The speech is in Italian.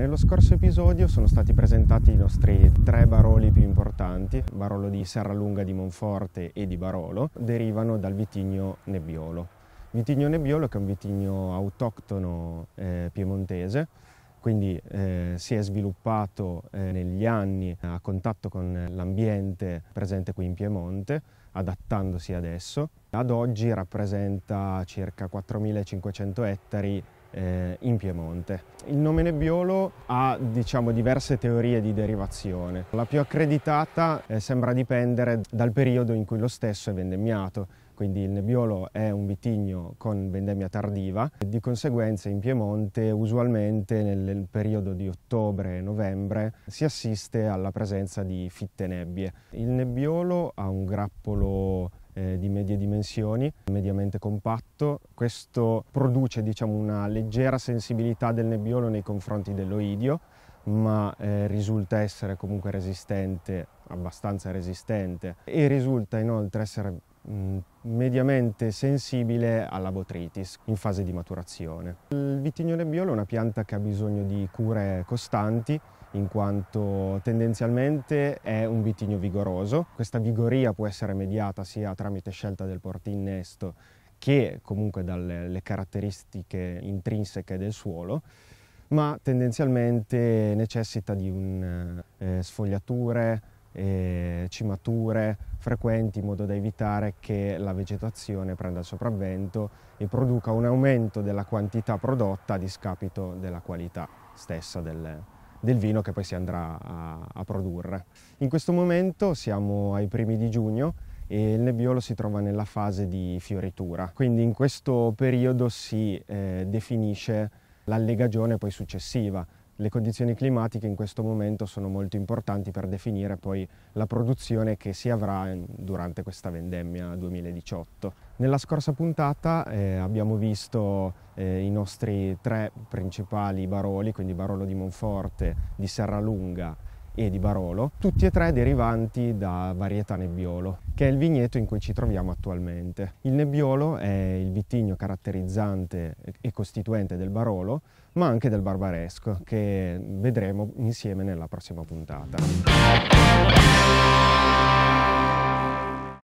nello scorso episodio sono stati presentati i nostri tre baroli più importanti, Barolo di Serralunga di Monforte e di Barolo, derivano dal vitigno nebbiolo. Vitigno nebbiolo che è un vitigno autoctono eh, piemontese, quindi eh, si è sviluppato eh, negli anni a contatto con l'ambiente presente qui in Piemonte, adattandosi adesso. Ad oggi rappresenta circa 4.500 ettari eh, in Piemonte. Il nome Nebbiolo ha diciamo, diverse teorie di derivazione. La più accreditata eh, sembra dipendere dal periodo in cui lo stesso è vendemmiato, quindi il nebbiolo è un vitigno con vendemmia tardiva e di conseguenza in Piemonte usualmente nel periodo di ottobre novembre si assiste alla presenza di fitte nebbie. Il nebbiolo ha un grappolo eh, di medie dimensioni, mediamente compatto. Questo produce diciamo, una leggera sensibilità del nebbiolo nei confronti dell'oidio, ma eh, risulta essere comunque resistente, abbastanza resistente, e risulta inoltre essere mm, mediamente sensibile alla botritis in fase di maturazione. Il vitigno nebbiolo è una pianta che ha bisogno di cure costanti, in quanto tendenzialmente è un vitigno vigoroso. Questa vigoria può essere mediata sia tramite scelta del portinnesto che comunque dalle caratteristiche intrinseche del suolo, ma tendenzialmente necessita di un, eh, sfogliature, eh, cimature frequenti in modo da evitare che la vegetazione prenda il sopravvento e produca un aumento della quantità prodotta a discapito della qualità stessa del, del vino che poi si andrà a, a produrre. In questo momento siamo ai primi di giugno e il nebbiolo si trova nella fase di fioritura, quindi in questo periodo si eh, definisce l'allegagione poi successiva, le condizioni climatiche in questo momento sono molto importanti per definire poi la produzione che si avrà ehm, durante questa vendemmia 2018. Nella scorsa puntata eh, abbiamo visto eh, i nostri tre principali baroli, quindi Barolo di Monforte, di Serralunga e di Barolo, tutti e tre derivanti da varietà Nebbiolo, che è il vigneto in cui ci troviamo attualmente. Il Nebbiolo è il vitigno caratterizzante e costituente del Barolo, ma anche del Barbaresco, che vedremo insieme nella prossima puntata.